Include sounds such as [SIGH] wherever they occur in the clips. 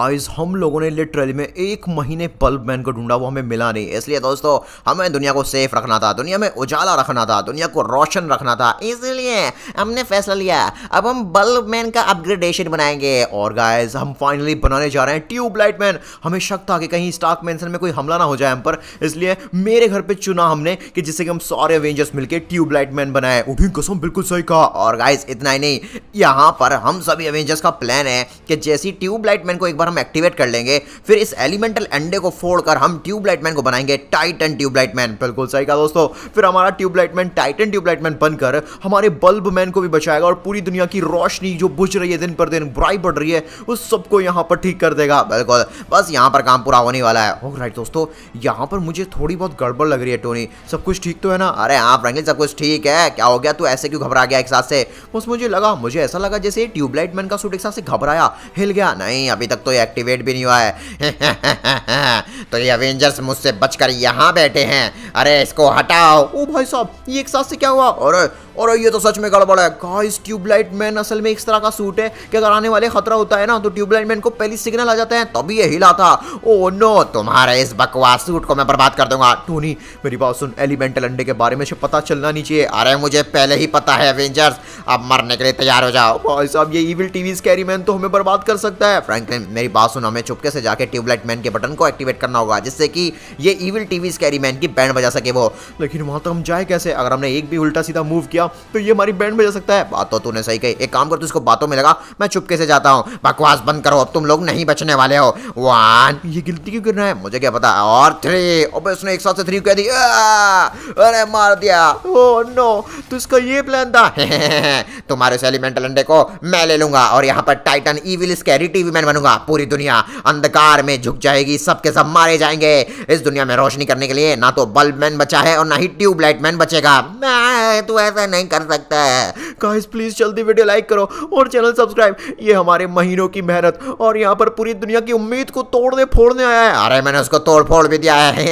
eyes हम लोगों ने लिटरली में एक महीने बल्ब मैन को ढूंढा वो हमें मिला नहीं इसलिए दोस्तों हमें दुनिया को सेफ रखना था दुनिया में उजाला रखना था दुनिया को रोशन रखना था इसलिए हमने फैसला लिया अब हम बल्ब मैन का अपग्रेडेशन बनाएंगे और गाइज हम फाइनली बनाने जा रहे हैं ट्यूबलाइट मैन हमें शक था कि कहीं स्टाक मैंसन में कोई हमला ना हो जाए हम पर इसलिए मेरे घर पर चुना हमने कि जिससे कि हम सारे वेंजर्स मिलकर ट्यूबलाइट मैन बनाए वो भी कसम बिल्कुल सही कहा और गाइज इतना ही नहीं यहाँ पर हम सभी अवेंजर्स का प्लान है कि जैसी ट्यूबलाइट मैन को एक पर हम एक्टिवेट कर लेंगे फिर इस एलिमेंटल अंडे को फोड़कर हम ट्यूबलाइट मैन को बनाएंगे टाइटन ट्यूबलाइट मैन बिल्कुल सही कहा दोस्तों फिर हमारा tubelight man titan tubelight man बनकर हमारे बल्ब मैन को भी बचाएगा और पूरी दुनिया की रोशनी जो बुझ रही है दिन पर दिन बुराई बढ़ रही है उस सबको यहाँ पर ठीक कर देगा बिल्कुल बस यहाँ पर काम पूरा होने वाला है ओह राइट दोस्तों यहाँ पर मुझे थोड़ी बहुत गड़बड़ लग रही है टोनी सब कुछ ठीक तो है ना अरे हाँ फ्रेंकलिन सब कुछ ठीक है क्या हो गया तू ऐसे क्यों घबरा गया एक साथ से बस मुझे लगा मुझे ऐसा लगा जैसे ट्यूबलाइट मैन का सूट एक साथ से घबराया हिल गया नहीं अभी तक तो कोई एक्टिवेट भी नहीं हुआ है [LAUGHS] तो ये अवेंजर्स मुझसे बचकर यहाँ बैठे हैं अरे इसको हटाओ ओ भाई साहब ये एक साथ से क्या हुआ अरे और ये तो सच में गड़बड़ है इस ट्यूबलाइट मैन असल में इस तरह का सूट है कि अगर आने वाले खतरा होता है ना तो ट्यूबलाइट मैन को पहली सिग्नल आ जाता है तभी ये हिला था ओ oh नो तुम्हारे इस बकवास सूट को मैं बर्बाद कर दूंगा टोनी मेरी बात सुन एलिमेंटल अंडे के बारे में पता चलना नहीं चाहिए अरे मुझे पहले ही पता है एवेंजर्स अब मरने के लिए तैयार हो जाओ भाई साहब ये ईविल टीवी स्कैरी मैन तो हमें बर्बाद कर सकता है फ्रैंकलिन मेरी बात सुन हमें चुपके से जाके ट्यूबलाइट मैन के बटन को एक्टिवेट करना होगा जिससे कि ये ईविल टीवी स्कैरी मैन की बैंड बजा सके वो लेकिन वहां तो हम जाए कैसे अगर हमने एक भी उल्टा सीधा मूव किया गया तो ये हमारी बैंड में जा सकता है बात तो तूने सही कही एक काम कर तू इसको बातों में लगा मैं चुपके से जाता हूँ बकवास बंद करो अब तुम लोग नहीं बचने वाले हो वन ये गिलती क्यों गिरना है मुझे क्या पता और थ्री अब उसने एक साथ से थ्री कह दी अरे मार दिया ओ oh नो तो इसका ये प्लान था [LAUGHS] तुम्हारे उस एलिमेंटल अंडे को मैं ले लूंगा और यहाँ पर titan evil scary TV man बनूंगा पूरी दुनिया अंधकार में झुक जाएगी सबके सब मारे जाएंगे इस दुनिया में रोशनी करने के लिए ना तो बल्ब मैन बचा है और ना ही ट्यूबलाइट मैन बचेगा तू तो ऐसा नहीं कर सकते हैं प्लीज़ जल्दी वीडियो लाइक करो और चैनल सब्सक्राइब ये हमारे महीनों की मेहनत और यहाँ पर पूरी दुनिया की उम्मीद को तोड़ने फोड़ने आया है अरे मैंने उसको तोड़ फोड़ भी दिया है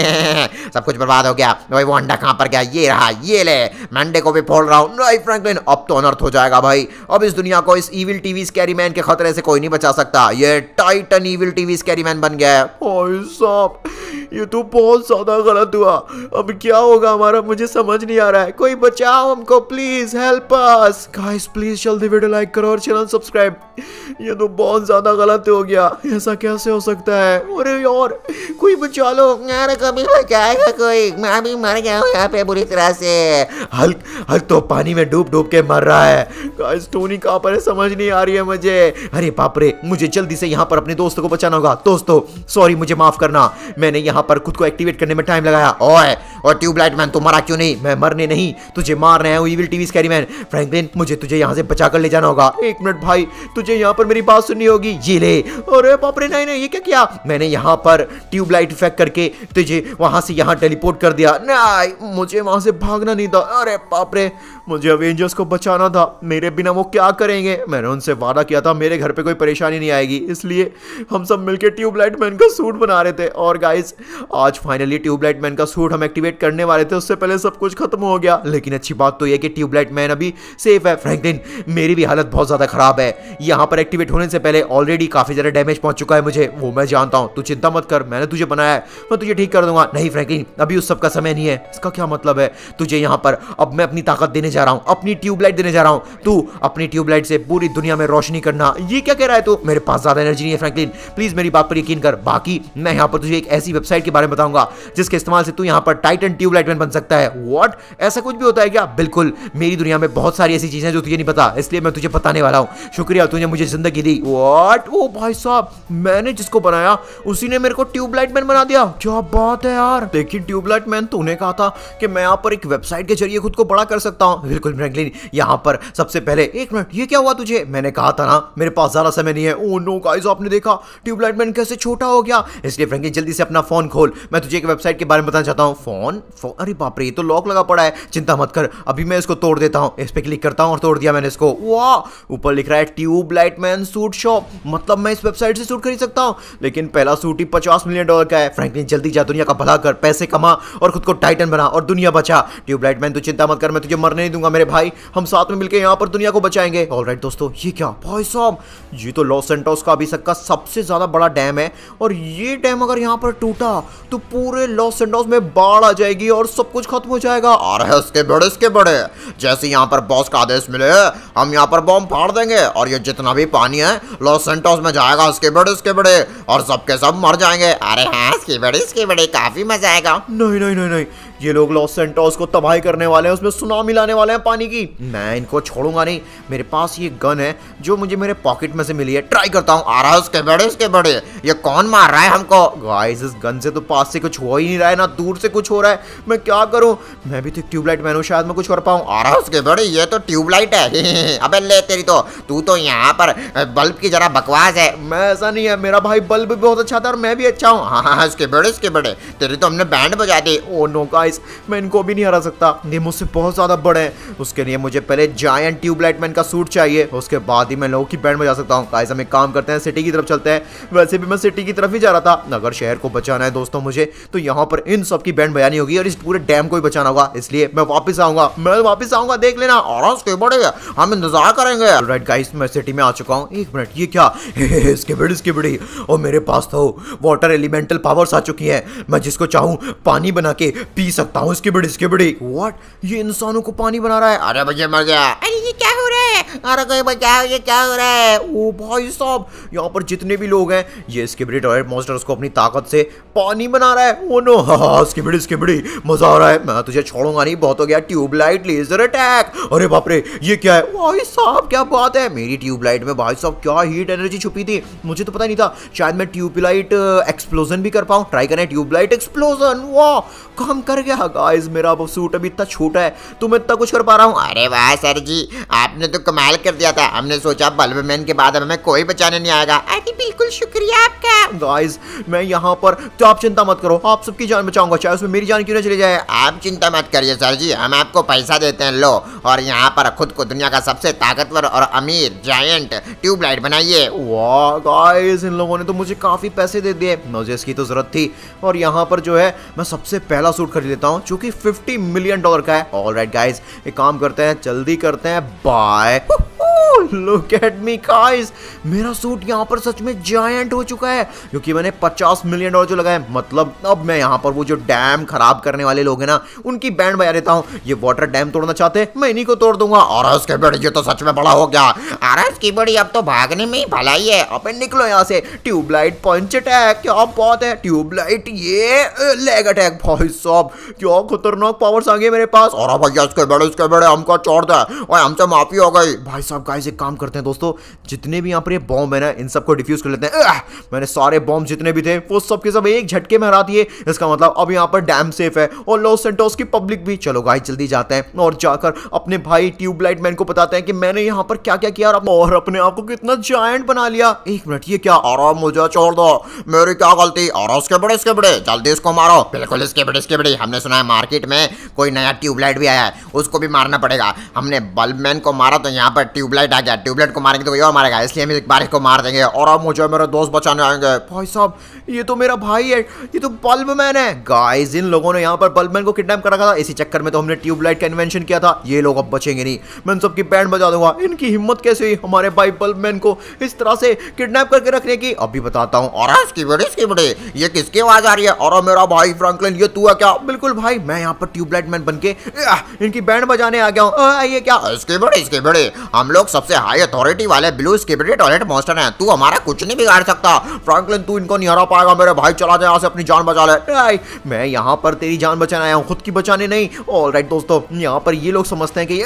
[LAUGHS] सब कुछ बर्बाद हो गया भाई वो अंडा कहाँ पर गया ये रहा ये ले मैं अंडे को भी फोड़ रहा हूँ नाई फ्रैंकलिन अब तो अनर्थ हो जाएगा भाई अब इस दुनिया को इस ईविल टीवी स्कैरी मैन के खतरे से कोई नहीं बचा सकता ये titan evil TV scary man बन गया है ये तो बहुत ज्यादा गलत हुआ अब क्या होगा हमारा मुझे समझ नहीं आ रहा है कोई बचाओ हमको please please help us guys please जल्दी वीडियो लाइक करो और चैनल सब्सक्राइब ये तो बहुत ज्यादा गलत हो गया ऐसा कैसे हो सकता है अरे यार कोई बचा लो यार कभी बचाएगा कोई मैं भी मर गया हूँ यहाँ पे बुरी तरह से हल्क हल्क तो पानी में डूब डूब के मर रहा है गाइस टोनी कहाँ पर है समझ नहीं आ रही है मुझे अरे बाप रे मुझे जल्दी से यहाँ पर अपने दोस्त को बचाना होगा दोस्तों सॉरी मुझे माफ करना मैंने यहाँ पर खुद को एक्टिवेट करने में टाइम लगाया और और ट्यूबलाइट मैन तो मरा क्यों नहीं मैं मरने नहीं तुझे मारने रहे evil TV scary man Franklin मुझे तुझे यहाँ से बचा कर ले जाना होगा एक मिनट भाई तुझे यहाँ पर मेरी बात सुननी होगी ये ले अरे बाप रे नहीं नहीं ये क्या किया मैंने यहाँ पर ट्यूबलाइट इफेक्ट करके तुझे वहाँ से यहाँ टेलीपोर्ट कर दिया नहीं मुझे वहाँ से भागना नहीं था अरे बाप रे मुझे अवेंजर्स को बचाना था मेरे बिना वो क्या करेंगे मैंने उनसे वादा किया था मेरे घर पे कोई परेशानी नहीं आएगी इसलिए हम सब मिलके ट्यूबलाइट मैन का सूट बना रहे थे और गाइस आज फाइनली ट्यूबलाइट मैन का सूट हम एक्टिवेट वेट करने वाले थे उससे पहले सब कुछ खत्म हो गया लेकिन अच्छी बात तो यह कि ट्यूबलाइट मैन अभी सेफ है फ्रैंकलिन मेरी भी हालत बहुत ज़्यादा ख़राब है यहाँ पर एक्टिवेट होने से पहले ऑलरेडी काफ़ी ज़्यादा डैमेज पहुंच चुका है मुझे वो मैं जानता हूँ तू चिंता मत कर मैंने तुझे बनाया है मैं तुझे ठीक कर दूंगा नहीं फ्रैंकलिन अभी उस सबका समय नहीं है इसका क्या मतलब है तुझे यहाँ पर अब मैं अपनी ताकत देने जा रहा हूँ अपनी ट्यूबलाइट देने जा रहा हूँ तू अपनी ट्यूबलाइट से पूरी दुनिया में रोशनी करना ये क्या कह रहा है तू मेरे पास ज़्यादा एनर्जी नहीं है फ्रैंकलिन प्लीज़ मेरी बात पर यकीन कर बाकी मैं यहाँ पर तुझे एक ऐसी वेबसाइट के बारे में बताऊंगा जिसके इस्तेमाल से तू यहाँ पर tight light and tube man बन सकता है वॉट ऐसा कुछ भी होता है क्या बिल्कुल मेरी दुनिया में बहुत सारी ऐसी चीज़ें जो तुझे नहीं पता इसलिए मैं तुझे बताने वाला हूँ शुक्रिया तुझे मुझे जिंदगी दी वॉट ओ भाई साहब मैंने जिसको बनाया उसी ने मेरे को ट्यूबलाइट मैन बना दिया क्या बात है यार देखिए ट्यूबलाइट मैन तो उन्हें कहा था कि मैं यहाँ पर एक वेबसाइट के जरिए खुद को बड़ा कर सकता हूँ बिल्कुल फ्रेंकलिन यहाँ पर सबसे पहले एक मिनट ये क्या हुआ तुझे मैंने कहा था ना मेरे पास ज़्यादा समय नहीं है ओ नो गाइस आपने देखा ट्यूबलाइट मैन कैसे छोटा हो गया इसलिए फ्रेंकलिन जल्दी से अपना फ़ोन खोल मैं तुझे एक वेबसाइट के बारे में बताना चाहता हूँ फ़ोन ऑन अरे बाप रे ये तो लॉक लगा पड़ा है चिंता मत कर अभी मैं इसको तोड़ देता हूँ इस पर क्लिक करता हूँ और तोड़ दिया मैंने इसको वाह ऊपर लिख रहा है tube light man suit shop मतलब मैं इस वेबसाइट से सूट खरीद सकता हूँ लेकिन पहला सूट ही पचास मिलियन डॉलर का है फ्रैंकलिन जल्दी जा दुनिया का भला कर पैसे कमा और खुद को टाइटन बना और दुनिया बचा ट्यूबलाइट मैन तू चिंता मत कर मैं तुझे मरने नहीं दूंगा मेरे भाई हम साथ में मिलकर यहाँ पर दुनिया को बचाएंगे ऑल राइट दोस्तों ये क्या भाई साहब ये तो लॉस सेंटोस का अभी तक का सबसे ज़्यादा बड़ा डैम है और ये डैम अगर यहाँ पर टूटा तो पूरे लॉस सेंटोस में बाढ़ आ जाएगी और सब कुछ खत्म हो जाएगा और रहे इसके बड़े इसके बड़े जैसे यहाँ पर बॉस का आदेश मिले हम यहाँ पर बॉम्ब फाड़ देंगे और ये जितना भी पानी है लॉस सेंटोस में जाएगा इसके बड़े इसके बड़े और सबके सब मर जाएंगे अरे हाँ इसके बड़े इसके बड़े काफी मजा आएगा नहीं नहीं नहीं नहीं ये लोग लॉस सेंटोस को तबाही करने वाले हैं उसमें सुनामी लाने वाले हैं पानी की मैं इनको छोड़ूंगा नहीं मेरे पास ये गन है जो मुझे मेरे पॉकेट में से मिली है ट्राई करता हूँ आ रहा है उसके बड़े उसके बड़े ये कौन मार रहा है हमको गाइस इस गन से तो पास से कुछ हो ही नहीं रहा है ना दूर से कुछ हो रहा है मैं क्या करूँ मैं भी तो ट्यूबलाइट मैनू शायद मैं कुछ कर पाऊँ आ रहा है उसके बड़े ये तो ट्यूबलाइट है [LAUGHS] अब ले तेरी तो तू तो यहाँ पर बल्ब की जरा बकवास है मैं ऐसा नहीं है मेरा भाई बल्ब भी बहुत अच्छा था और मैं भी अच्छा हूँ हाँ, हाँ हाँ उसके बड़े उसके बड़े तेरी तो हमने बैंड बजा दी ओ नो का गाइस मैं इनको भी नहीं हरा सकता ये मुझसे बहुत ज़्यादा बड़े हैं उसके लिए मुझे पहले जायंट ट्यूबलाइट मैन का सूट चाहिए उसके बाद ही मैं लोगों की बैंड बजा सकता हूँ गाइस हम एक काम करते हैं सिटी की तरफ चलते हैं वैसे भी मैं सिटी की तरफ ही जा रहा था अगर शहर को बचाना है दोस्तों मुझे तो यहाँ पर इन सब की बैंड बजानी होगी और इस पूरे डैम को ही बचाना होगा इसलिए मैं वापस आऊंगा मैं वापस आऊंगा देख लेना और उसके बड़े हम इंतजार करेंगे राइट गाइस मैं सिटी में आ चुका हूँ एक मिनट ये क्या [LAUGHS] इसके बड़ी इसके बड़ी और मेरे पास तो वाटर एलिमेंटल पावर्स आ चुकी है मैं जिसको चाहूँ पानी बना के पी सकता सकता हूँ इसकी बड़ी इसकी बड़ी वॉट ये इंसानों को पानी बना रहा है अरे मुझे मर गया अरे ये क्या हो रहा है अरे कोई बचाओ ये क्या हो रहा है ओ भाई साहब यहाँ पर जितने भी लोग हैं ये इसके बड़ी टॉयलेट मॉन्स्टर्स उसको अपनी ताकत से पानी बना रहा है ओ oh नो [LAUGHS] हाँ इसकी हाँ, बड़ी इसके बड़ी मजा आ रहा है मैं तुझे छोड़ूंगा नहीं बहुत हो गया ट्यूबलाइट लेजर अटैक अरे बाप रे ये क्या है भाई साहब क्या बात है मेरी ट्यूबलाइट में भाई साहब क्या हीट एनर्जी छुपी थी मुझे तो पता नहीं था शायद मैं ट्यूबलाइट एक्सप्लोजन uh, भी कर पाऊँ ट्राई करें ट्यूबलाइट एक्सप्लोजन वाह काम कर गया गाइस मेरा वो सूट अभी इतना छोटा है तो मैं इतना कुछ कर पा रहा हूँ अरे वाह सर जी आपने तो कमाल कर दिया था हमने सोचा बल्ब मैन के बाद हमें कोई बचाने नहीं आएगा अरे बिल्कुल शुक्रिया आपका गाइस मैं यहाँ पर तो आप चिंता मत करो आप सबकी जान बचाऊंगा चाहे उसमें मेरी जान क्यों ना चली जाए आप चिंता मत करिए सर जी हम आपको पैसा देते हैं लो और यहाँ पर खुद को दुनिया का सबसे ताकतवर और अमीर जायंट ट्यूबलाइट बनाइए वाह गाइस इन लोगों ने तो मुझे काफी पैसे दे दिए मुझे इसकी तो जरूरत थी और यहाँ पर जो है मैं सबसे पहला सूट खरीद देता हूँ चूंकि 50 मिलियन डॉलर का है ऑल राइट गाइज एक काम करते हैं जल्दी करते हैं bye look at me guys मेरा सूट यहाँ पर सच में जायंट हो चुका है क्योंकि मैंने 50 मिलियन डॉलर जो लगाए मतलब अब मैं यहाँ पर वो जो डैम खराब करने वाले लोग हैं ना उनकी बैंड बजा देता हूँ ये वाटर डैम तोड़ना चाहते मैं इन्हीं को तोड़ दूंगा और उसके बड़ी ये तो सच में बड़ा हो गया आरस की बड़ी अब तो भागने में ही भलाई है अपन निकलो यहाँ से ट्यूबलाइट पंच अटैक क्या बात है ट्यूबलाइट ये लेग अटैक भाई साहब क्या खतरनाक पावर्स आ गए मेरे पास और भैया इसके बड़े इसके बड़े हमको छोड़ दे और हमसे माफी हो गई भाई साहब गाइस एक काम करते हैं दोस्तों जितने भी यहाँ पर बॉम्ब है ना इन सबको डिफ्यूज कर लेते हैं मैंने सारे बॉम्ब जितने भी थे वो सबके सब एक झटके में हरा दिए इसका मतलब अब यहाँ पर डैम सेफ है और लॉस सेंटोस की पब्लिक भी चलो गाइस जल्दी जाते हैं और जाकर अपने भाई ट्यूबलाइट मैन को बताते हैं कि मैंने यहाँ पर क्या क्या किया और अपने आप को कितना जॉइंट बना लिया एक मिनट ये क्या आराम हो जा छोड़ दो मेरी क्या गलती और उसके बड़े इसके बड़े जल्दी इसको मारो बिल्कुल इसके बड़े इसके बड़े हमने सुना है मार्केट में कोई नया ट्यूबलाइट भी आया है उसको भी मारना पड़ेगा हमने बल्ब मैन को मारा तो यहाँ पर ट्यूबलाइट ट्यूबलाइट आ गया ट्यूबलाइट को मारेंगे तो कोई और मारेगा इसलिए हम इस बारिश को मार देंगे और अब मुझे मेरे दोस्त बचाने आएंगे भाई साहब ये तो मेरा भाई है ये तो बल्ब मैन है गाइस इन लोगों ने यहाँ पर बल्ब मैन को किडनैप कर रखा था इसी चक्कर में तो हमने ट्यूबलाइट का इन्वेंशन किया था ये लोग अब बचेंगे नहीं मैं उन सबकी बैंड बजा दूंगा इनकी हिम्मत कैसे हुई हमारे भाई बल्ब मैन को इस तरह से किडनैप करके रखने की अभी बताता हूँ और इसकी बड़ी इसकी बड़ी ये किसकी आवाज आ रही है और मेरा भाई फ्रैंकलिन ये तू है क्या बिल्कुल भाई मैं यहाँ पर ट्यूबलाइट मैन बन के इनकी बैंड बजाने आ गया हूँ ये क्या इसके बड़े इसके बड़े हम लोग सबसे हाई अथॉरिटी वाले ब्लू स्किबिटी टॉयलेट मॉस्टर है तू हमारा कुछ नहीं बिगाड़ सकता फ्रैंकलिन तू इनको नहीं हरा पाएगा मेरे भाई चला जाए से अपनी जान बचा ले मैं यहाँ पर तेरी जान बचाने आया हूँ खुद की बचाने नहीं ऑल राइट दोस्तों यहाँ पर ये लोग समझते हैं कि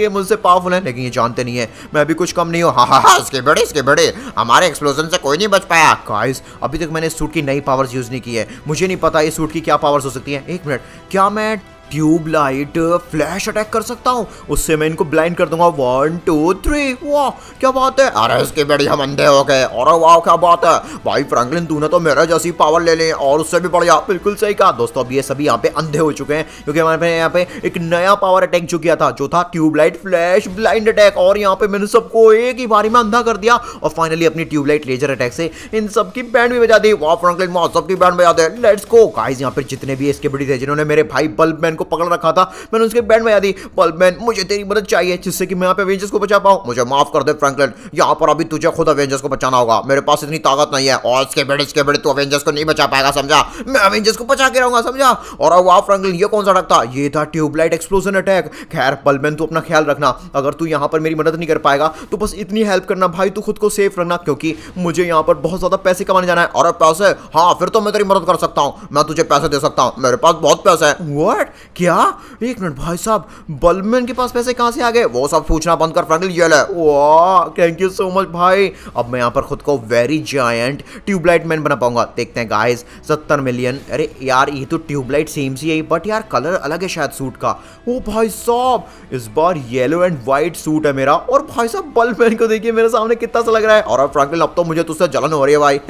ये, मुझसे पावरफुल है लेकिन ये जानते नहीं है मैं अभी कुछ कम नहीं हूँ हाँ हाँ हाँ इसके बड़े इसके बड़े हमारे एक्सप्लोजन से कोई नहीं बच पाया गाइस अभी तक मैंने सूट की नई पावर्स यूज नहीं की है मुझे नहीं पता ये सूट की क्या पावर्स हो सकती है एक मिनट क्या मैं ट्यूब लाइट फ्लैश अटैक कर सकता हूँ उससे मैं इनको ब्लाइंड कर दूंगा वन टू थ्री वाह क्या बात है अरे इसके बढ़िया मंदे हो गए और वाह क्या बात है भाई फ्रैंकलिन तूने तो मेरा जैसी पावर ले ली और उससे भी बढ़िया बिल्कुल सही कहा दोस्तों अब ये सभी यहाँ पे अंधे हो चुके हैं क्योंकि हमारे पास यहाँ पे एक नया पावर अटैक जो किया था जो था ट्यूबलाइट फ्लैश ब्लाइंड अटैक और यहाँ पे मैंने सबको एक ही बारी में अंधा कर दिया और फाइनली अपनी ट्यूबलाइट लेजर अटैक से इन सबकी बैंड भी बजा दी वाह फ्रैंकलिन वाह सबकी बैंड बजा दे लेट्स गो गाइस यहाँ पर जितने भी इसके बड़ी थे जिन्होंने मेरे भाई बल्ब मैन को पकड़ रखा था मैंने उसके बैंड में दी बलमैन मुझे तेरी मदद चाहिए जिससे कि मैं यहाँ पे अवेंजर्स को बचा पाऊँ मुझे माफ कर दे फ्रैंकलिन यहाँ पर अभी तुझे खुद अवेंजर्स को बचाना होगा मेरे पास इतनी ताकत नहीं है और इसके बेड़े इसके बेड़े तू अवेंजर्स को नहीं बचा पाएगा समझा मैं अवेंजर्स को बचा के रहूंगा समझा और अब वाह फ्रैंकलिन ये कौन सा डक था ये था ट्यूबलाइट एक्सप्लोजन अटैक खैर बलमैन तू अपना ख्याल रखना अगर तू यहाँ पर मेरी मदद नहीं कर पाएगा तो बस इतनी हेल्प करना भाई तू खुद को सेफ रखना क्योंकि मुझे यहाँ पर बहुत ज़्यादा पैसे कमाने जाना है और पैसे हाँ फिर तो मैं तेरी मदद कर सकता हूँ मैं तुझे पैसे दे सकता हूँ मेरे पास बहुत पैसा है व्हाट क्या एक मिनट भाई साहब बल्बमैन के पास पैसे कहाँ से आ गए वो सब पूछना बंद कर फ्रैंकल ये ले वाह थैंक यू सो मच भाई अब मैं यहाँ पर खुद को वेरी जायंट ट्यूबलाइट मैन बना पाऊंगा देखते हैं गाइस सत्तर मिलियन अरे यार ये तो ट्यूबलाइट सेम सी है बट यार कलर अलग है शायद सूट का ओ भाई साहब इस बार येलो एंड व्हाइट सूट है मेरा और भाई साहब बल्बमैन को देखिए मेरे सामने कितना सा लग रहा है और अब फ्रैंकल अब तो मुझे तुझसे तो जलन हो रही है भाई [LAUGHS]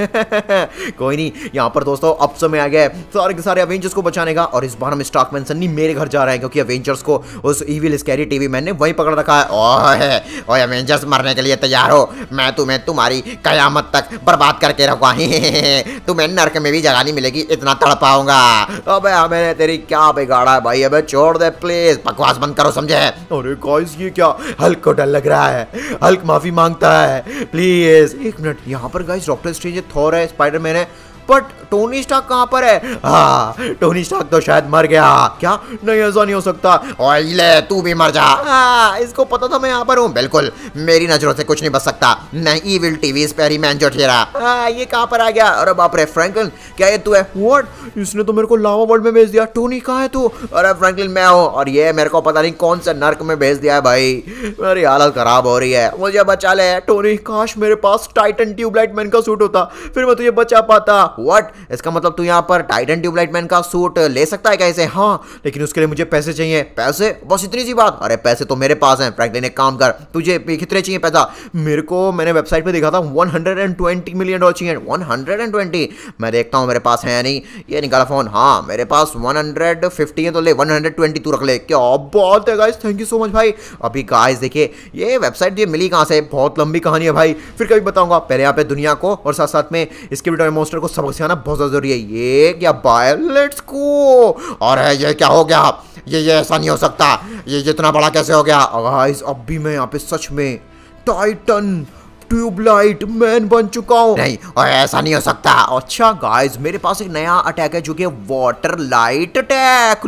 कोई नहीं यहाँ पर दोस्तों अब समय आ गया है सारे के सारे अवेंजर्स को बचाने का और इस बार हम स्टॉकमैन मैं मेरे घर जा रहा है क्योंकि अवेंजर्स को उस ईविल स्कैरी टीवी मैन ने वहीं पकड़ रखा है ओ है ओ अवेंजर्स मरने के लिए तैयार हो मैं तुम्हें तुम्हारी कयामत तक बर्बाद करके रखूँगा [LAUGHS] तुम्हें नर्क में भी जगह नहीं मिलेगी इतना तड़पाऊंगा अब हमें तेरी क्या बिगाड़ा है भाई अब छोड़ दे प्लीज बकवास बंद करो समझे अरे गाइस ये क्या हल्क को डर लग रहा है हल्क माफी मांगता है प्लीज एक मिनट यहाँ पर गाइस डॉक्टर स्ट्रेंज थोर है स्पाइडरमैन है बट टोनी स्टार्क कहां पर है हाँ टोनी स्टार्क तो शायद मर गया क्या नहीं ऐसा नहीं हो सकता ओइले तू भी मर जा आ, हाँ, इसको पता था मैं यहाँ पर हूँ बिल्कुल मेरी नजरों से कुछ नहीं बच सकता मैं ईविल टीवी स्पेरीमैन जो ठहरा हाँ, ये कहां पर आ गया अरे बाप रे फ्रैंकलिन क्या ये तू है व्हाट इसने तो मेरे को लावा वर्ल्ड में भेज दिया टोनी कहाँ है तू अरे फ्रैंकलिन मैं हूँ और ये मेरे को पता नहीं कौन से नर्क में भेज दिया है भाई मेरी हालत खराब हो रही है मुझे बचा ले टोनी काश मेरे पास टाइटन ट्यूबलाइट मैन का सूट होता फिर मैं तुझे बचा पाता वट इसका मतलब तू यहाँ पर टाइटन ट्यूबलाइट मैन का सूट ले सकता है कैसे हाँ लेकिन उसके लिए मुझे पैसे चाहिए पैसे बस इतनी सी बात अरे पैसे तो मेरे पास हैं फ्रैंकलिन एक काम कर तुझे कितने चाहिए पैसा मेरे को मैंने वेबसाइट पर देखा था वन मिलियन डॉलर चाहिए वन मैं देखता हूँ मेरे पास है नहीं ये निकाला फोन हाँ मेरे पास वन है तो ले वन तू रख ले क्या बहुत है guys thank you so much भाई अभी गाइज देखिए ये वेबसाइट ये मिली कहाँ से बहुत लंबी कहानी है भाई फिर कभी बताऊंगा पहले यहाँ पे दुनिया को और साथ साथ में इसके वीडियो मोस्टर को सबक सिखाना बहुत ज़्यादा ज़रूरी है ये क्या बाय लेट्स को अरे ये क्या हो गया ये ये ऐसा नहीं हो सकता ये जितना बड़ा कैसे हो गया अब भी मैं यहाँ पे सच में टाइटन ट्यूबलाइट मैन बन चुका हूँ नहीं और ऐसा नहीं हो सकता अच्छा गाइस मेरे पास एक नया अटैक है जो कि वाटर लाइट अटैक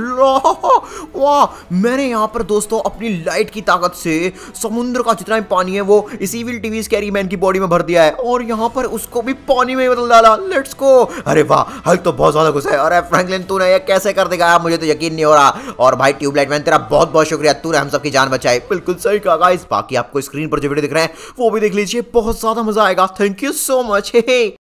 वाह मैंने यहाँ पर दोस्तों अपनी लाइट की ताकत से समुद्र का जितना भी पानी है वो इसी विल टीवी कैरी मैन की बॉडी में भर दिया है और यहाँ पर उसको भी पानी में बदल डाला लेट्स को अरे वाह हल तो बहुत ज्यादा गुस्सा है अरे फ्रेंकलिन तूने ये कैसे कर देगा मुझे तो यकीन नहीं हो रहा और भाई ट्यूबलाइट मैन तेरा बहुत बहुत शुक्रिया तूने हम सबकी जान बचाई बिल्कुल सही कहा गाइस बाकी आपको स्क्रीन पर जो वीडियो दिख रहे हैं वो भी देख लीजिए बहुत ज़्यादा मज़ा आएगा thank you so much hey